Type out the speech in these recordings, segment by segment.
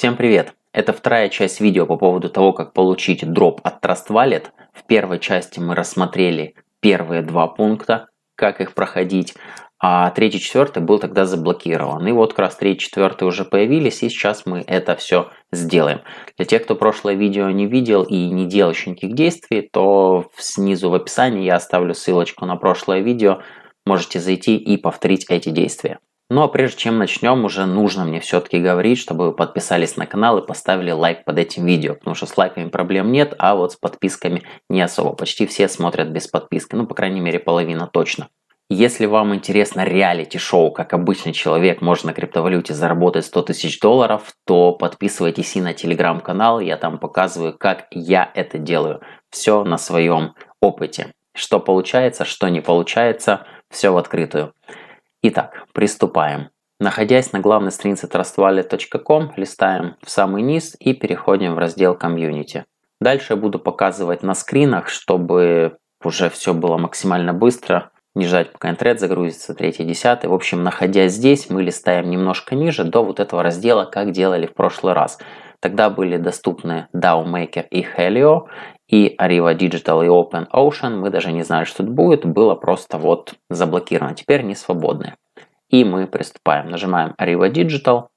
Всем привет! Это вторая часть видео по поводу того, как получить дроп от Trust Wallet. В первой части мы рассмотрели первые два пункта, как их проходить, а третий, четвертый был тогда заблокирован. И вот как раз третий, четвертый уже появились, и сейчас мы это все сделаем. Для тех, кто прошлое видео не видел и не делал еще никаких действий, то снизу в описании я оставлю ссылочку на прошлое видео. Можете зайти и повторить эти действия. Но прежде чем начнем, уже нужно мне все-таки говорить, чтобы вы подписались на канал и поставили лайк под этим видео, потому что с лайками проблем нет, а вот с подписками не особо. Почти все смотрят без подписки, ну, по крайней мере, половина точно. Если вам интересно реалити-шоу, как обычный человек может на криптовалюте заработать 100 тысяч долларов, то подписывайтесь и на телеграм-канал, я там показываю, как я это делаю. Все на своем опыте. Что получается, что не получается, все в открытую. Итак, приступаем. Находясь на главной странице trustwallet.com, листаем в самый низ и переходим в раздел «Комьюнити». Дальше я буду показывать на скринах, чтобы уже все было максимально быстро, не ждать, пока интернет загрузится, третий десятый. В общем, находясь здесь, мы листаем немножко ниже до вот этого раздела, как делали в прошлый раз. Тогда были доступны DAO Maker и Helio, и Arriva Digital и Open Ocean, мы даже не знали, что это будет, было просто вот заблокировано. Теперь не свободны. И мы приступаем. Нажимаем Arriva Digital,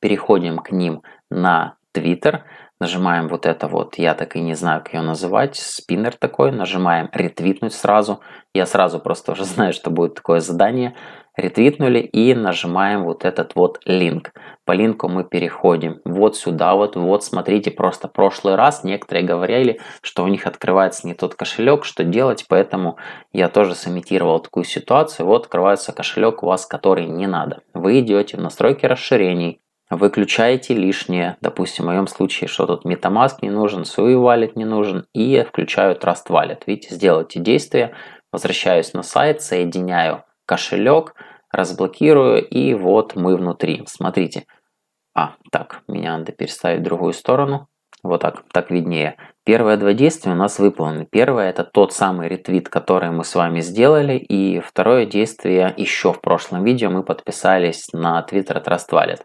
переходим к ним на Twitter, нажимаем вот это вот, я так и не знаю, как ее называть, спиннер такой, нажимаем ретвитнуть сразу. Я сразу просто уже знаю, что будет такое задание ретвитнули и нажимаем вот этот вот линк. По линку мы переходим вот сюда, вот, вот, смотрите, просто прошлый раз некоторые говорили, что у них открывается не тот кошелек, что делать, поэтому я тоже сымитировал такую ситуацию, вот открывается кошелек у вас, который не надо. Вы идете в настройки расширений, выключаете лишнее, допустим, в моем случае, что тут MetaMask не нужен, SUI Wallet не нужен, и включаю Trust Wallet. Видите, сделайте действие, возвращаюсь на сайт, соединяю кошелек, разблокирую, и вот мы внутри. Смотрите. А, так, меня надо переставить в другую сторону. Вот так, так виднее. Первые два действия у нас выполнены. Первое – это тот самый ретвит, который мы с вами сделали. И второе действие – еще в прошлом видео мы подписались на Twitter от Trust Wallet.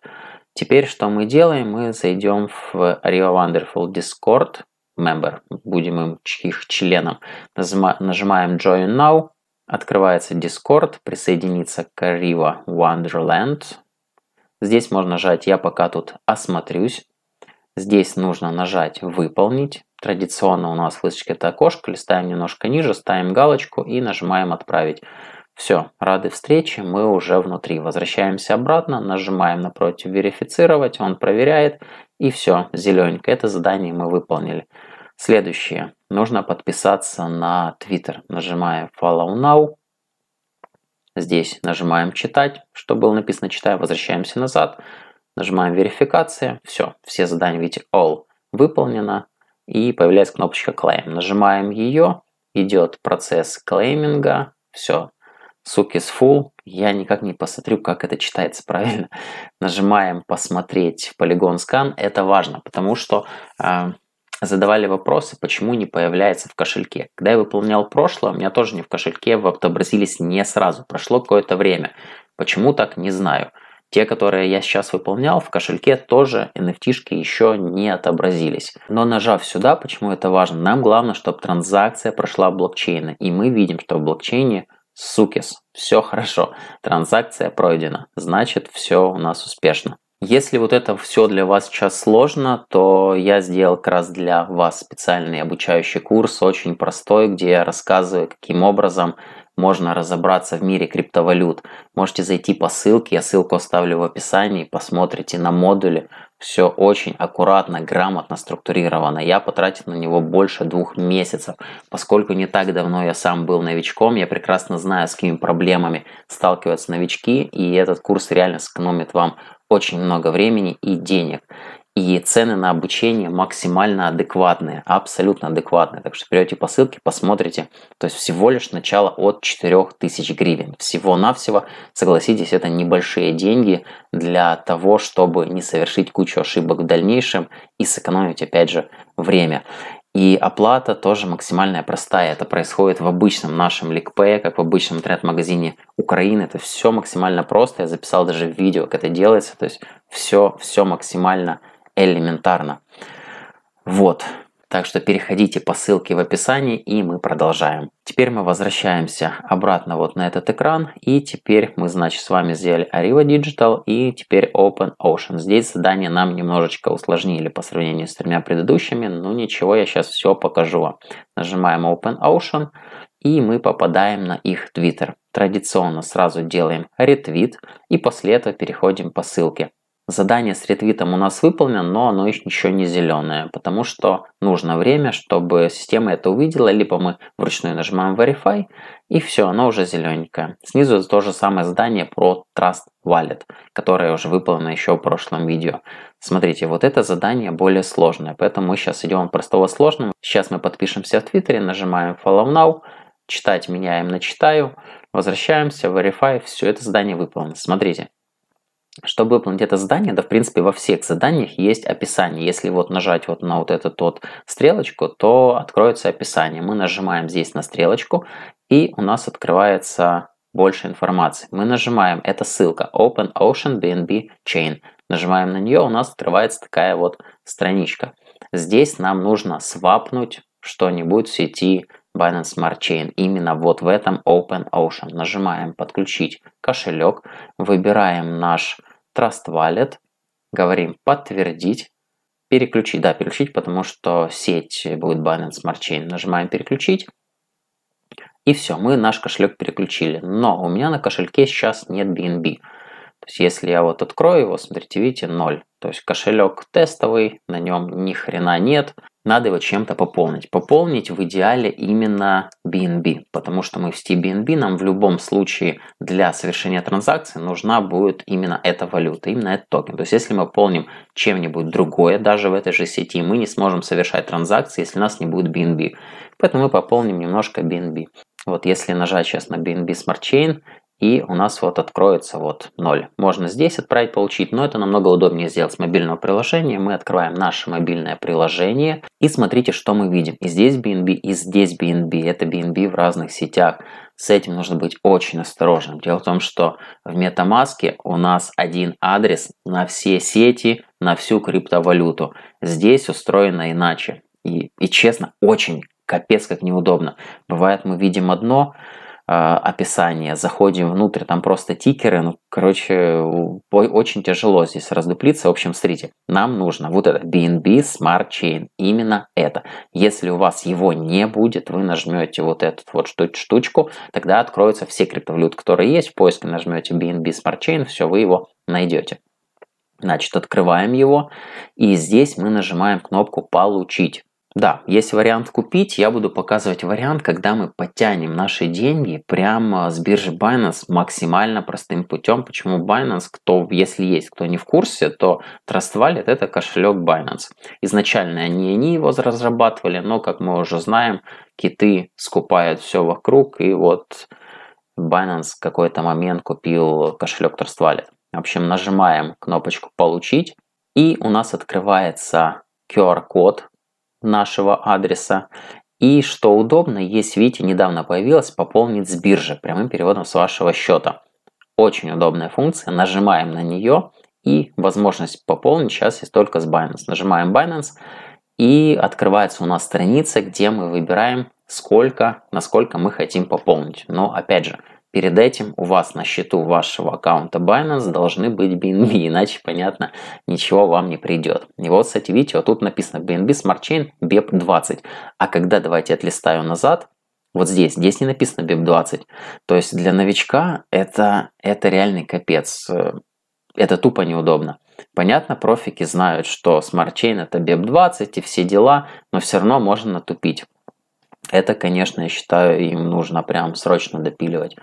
Теперь что мы делаем? Мы зайдем в Rio Wonderful Discord member, будем им их членом. нажимаем Join Now, Открывается Discord, присоединиться к Arriva Wonderland. Здесь можно нажать «Я пока тут осмотрюсь». Здесь нужно нажать «Выполнить». Традиционно у нас высочка это окошко, листаем немножко ниже, ставим галочку и нажимаем «Отправить». Все, рады встрече, мы уже внутри. Возвращаемся обратно, нажимаем напротив «Верифицировать», он проверяет, и все, зелененько, это задание мы выполнили. Следующее. Нужно подписаться на Twitter. Нажимаем Follow Now. Здесь нажимаем «Читать», что было написано «Читаю», возвращаемся назад. Нажимаем «Верификация». Все, все задания, видите, «All» выполнено. И появляется кнопочка «Claim». Нажимаем ее, идет процесс клейминга. Все, суки с full. Я никак не посмотрю, как это читается правильно. Нажимаем «Посмотреть полигон скан». Это важно, потому что э, задавали вопросы, почему не появляется в кошельке. Когда я выполнял прошлое, у меня тоже не в кошельке отобразились не сразу, прошло какое-то время. Почему так, не знаю. Те, которые я сейчас выполнял, в кошельке тоже nft еще не отобразились. Но нажав сюда, почему это важно, нам главное, чтобы транзакция прошла блокчейна. И мы видим, что в блокчейне сукис, все хорошо, транзакция пройдена, значит все у нас успешно. Если вот это все для вас сейчас сложно, то я сделал как раз для вас специальный обучающий курс, очень простой, где я рассказываю, каким образом можно разобраться в мире криптовалют. Можете зайти по ссылке, я ссылку оставлю в описании, посмотрите на модули. Все очень аккуратно, грамотно структурировано. Я потратил на него больше двух месяцев. Поскольку не так давно я сам был новичком, я прекрасно знаю, с какими проблемами сталкиваются новички, и этот курс реально сэкономит вам очень много времени и денег. И цены на обучение максимально адекватные, абсолютно адекватные. Так что перейдете по ссылке, посмотрите. То есть всего лишь начало от 4000 гривен. Всего-навсего, согласитесь, это небольшие деньги для того, чтобы не совершить кучу ошибок в дальнейшем и сэкономить, опять же, время. И оплата тоже максимально простая. Это происходит в обычном нашем ликпе, как в обычном интернет-магазине Украины. Это все максимально просто. Я записал даже видео, как это делается. То есть все, все максимально элементарно. Вот. Так что переходите по ссылке в описании и мы продолжаем. Теперь мы возвращаемся обратно вот на этот экран. И теперь мы, значит, с вами сделали Arriva Digital и теперь Open Ocean. Здесь задание нам немножечко усложнили по сравнению с тремя предыдущими. но ничего, я сейчас все покажу Нажимаем Open Ocean и мы попадаем на их Twitter. Традиционно сразу делаем ретвит и после этого переходим по ссылке. Задание с ретвитом у нас выполнено, но оно еще не зеленое, потому что нужно время, чтобы система это увидела, либо мы вручную нажимаем Verify, и все, оно уже зелененькое. Снизу то же самое задание про Trust Wallet, которое уже выполнено еще в прошлом видео. Смотрите, вот это задание более сложное, поэтому мы сейчас идем от простого к Сейчас мы подпишемся в Твиттере, нажимаем Follow Now, читать меняем на читаю, возвращаемся, Verify, все это задание выполнено. Смотрите, чтобы выполнить это задание, да, в принципе, во всех заданиях есть описание. Если вот нажать вот на вот эту вот стрелочку, то откроется описание. Мы нажимаем здесь на стрелочку, и у нас открывается больше информации. Мы нажимаем, это ссылка Open Ocean BNB Chain. Нажимаем на нее, у нас открывается такая вот страничка. Здесь нам нужно свапнуть что-нибудь в сети Binance Smart Chain именно вот в этом Open Ocean. Нажимаем «Подключить кошелек», выбираем наш Trust Wallet, говорим «Подтвердить», переключить, да, переключить, потому что сеть будет Binance Smart Chain. Нажимаем «Переключить». И все, мы наш кошелек переключили. Но у меня на кошельке сейчас нет BNB. То есть, если я вот открою его, смотрите, видите, 0. То есть, кошелек тестовый, на нем ни хрена нет надо его чем-то пополнить. Пополнить в идеале именно BNB, потому что мы в сети BNB нам в любом случае для совершения транзакции нужна будет именно эта валюта, именно этот токен. То есть если мы пополним чем-нибудь другое, даже в этой же сети, мы не сможем совершать транзакции, если у нас не будет BNB. Поэтому мы пополним немножко BNB. Вот если нажать сейчас на BNB Smart Chain, и у нас вот откроется вот 0. Можно здесь отправить, получить, но это намного удобнее сделать с мобильного приложения. Мы открываем наше мобильное приложение и смотрите, что мы видим. И здесь BNB, и здесь BNB. Это BNB в разных сетях. С этим нужно быть очень осторожным. Дело в том, что в MetaMask у нас один адрес на все сети, на всю криптовалюту. Здесь устроено иначе. И, и честно, очень капец как неудобно. Бывает мы видим одно, а, описание, заходим внутрь, там просто тикеры, ну, короче, очень тяжело здесь раздуплиться. В общем, смотрите, нам нужно вот это BNB Smart Chain, именно это. Если у вас его не будет, вы нажмете вот эту вот штучку, тогда откроются все криптовалюты, которые есть. В поиске нажмете BNB Smart Chain, все, вы его найдете. Значит, открываем его, и здесь мы нажимаем кнопку «Получить». Да, есть вариант купить. Я буду показывать вариант, когда мы потянем наши деньги прямо с биржи Binance максимально простым путем. Почему Binance? Кто, если есть, кто не в курсе, то Trust Wallet – это кошелек Binance. Изначально они, они его разрабатывали, но, как мы уже знаем, киты скупают все вокруг, и вот Binance в какой-то момент купил кошелек Trust Wallet. В общем, нажимаем кнопочку «Получить», и у нас открывается QR-код, нашего адреса. И что удобно, есть, видите, недавно появилась, пополнить с биржи прямым переводом с вашего счета. Очень удобная функция, нажимаем на нее и возможность пополнить сейчас есть только с Binance. Нажимаем Binance и открывается у нас страница, где мы выбираем, сколько, насколько мы хотим пополнить. Но опять же, Перед этим у вас на счету вашего аккаунта Binance должны быть BNB, иначе, понятно, ничего вам не придет. И вот, кстати, видите, вот тут написано BNB Smart Chain BEP20. А когда, давайте отлистаю назад, вот здесь, здесь не написано BEP20. То есть для новичка это, это реальный капец. Э, это тупо неудобно. Понятно, профики знают, что Smart Chain это BEP20 и все дела, но все равно можно натупить. Это, конечно, я считаю, им нужно прям срочно допиливать.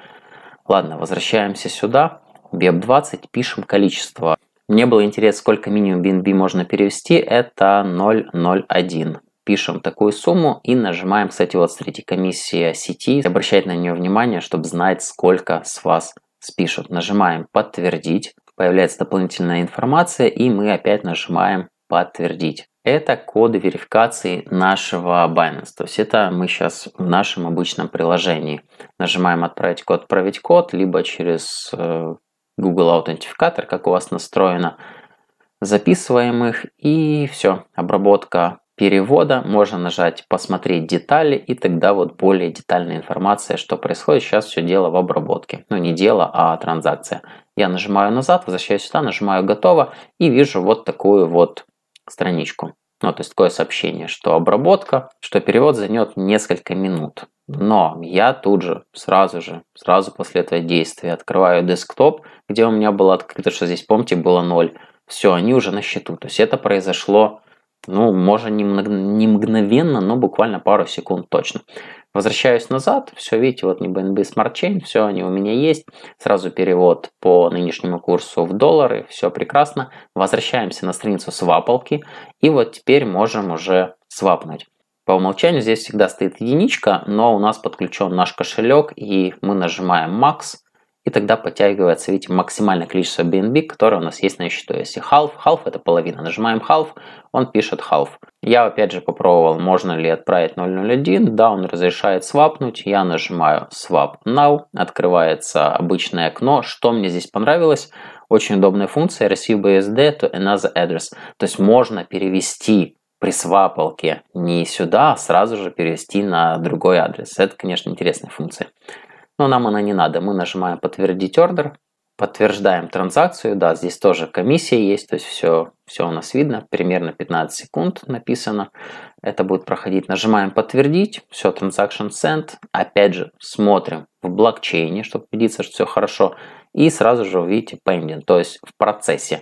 Ладно, возвращаемся сюда. BEP20, пишем количество. Мне было интересно, сколько минимум BNB можно перевести. Это 0,01. Пишем такую сумму и нажимаем, кстати, вот смотрите, комиссии сети. Обращайте на нее внимание, чтобы знать, сколько с вас спишут. Нажимаем «Подтвердить». Появляется дополнительная информация, и мы опять нажимаем «Подтвердить» это коды верификации нашего Binance. То есть это мы сейчас в нашем обычном приложении. Нажимаем «Отправить код», «Отправить код», либо через э, Google аутентификатор, как у вас настроено. Записываем их и все, обработка перевода. Можно нажать «Посмотреть детали» и тогда вот более детальная информация, что происходит. Сейчас все дело в обработке. Ну не дело, а транзакция. Я нажимаю назад, возвращаюсь сюда, нажимаю «Готово» и вижу вот такую вот страничку. Ну, то есть такое сообщение, что обработка, что перевод займет несколько минут. Но я тут же, сразу же, сразу после этого действия открываю десктоп, где у меня было открыто, что здесь, помните, было 0. Все, они уже на счету. То есть это произошло ну, можно не, не мгновенно, но буквально пару секунд точно. Возвращаюсь назад, все, видите, вот не BNB Smart Chain, все они у меня есть. Сразу перевод по нынешнему курсу в доллары, все прекрасно. Возвращаемся на страницу свапалки, и вот теперь можем уже свапнуть. По умолчанию здесь всегда стоит единичка, но у нас подключен наш кошелек, и мы нажимаем макс и тогда подтягивается, видите, максимальное количество BNB, которое у нас есть на счету. Если half, half это половина, нажимаем half, он пишет half. Я опять же попробовал, можно ли отправить 0.01, да, он разрешает свапнуть, я нажимаю swap now, открывается обычное окно. Что мне здесь понравилось? Очень удобная функция receive BSD to another address, то есть можно перевести при свапалке не сюда, а сразу же перевести на другой адрес. Это, конечно, интересная функция. Но нам она не надо. Мы нажимаем подтвердить ордер, подтверждаем транзакцию. Да, здесь тоже комиссия есть, то есть все, все у нас видно. Примерно 15 секунд написано. Это будет проходить. Нажимаем подтвердить. Все, transaction sent. Опять же, смотрим в блокчейне, чтобы убедиться, что все хорошо. И сразу же увидите pending, то есть в процессе.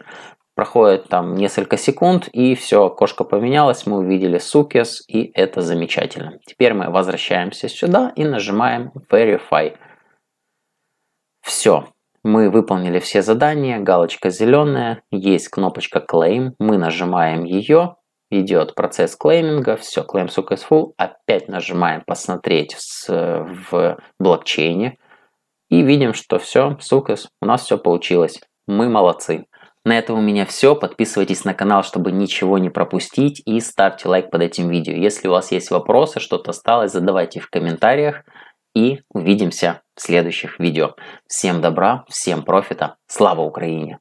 Проходит там несколько секунд, и все, окошко поменялось, мы увидели сукес, и это замечательно. Теперь мы возвращаемся сюда и нажимаем Verify. Все. Мы выполнили все задания, галочка зеленая, есть кнопочка Claim, мы нажимаем ее, идет процесс клейминга, все, claim successful, опять нажимаем посмотреть в, в блокчейне и видим, что все, success, у нас все получилось, мы молодцы. На этом у меня все. Подписывайтесь на канал, чтобы ничего не пропустить и ставьте лайк под этим видео. Если у вас есть вопросы, что-то осталось, задавайте в комментариях и увидимся в следующих видео. Всем добра, всем профита, слава Украине!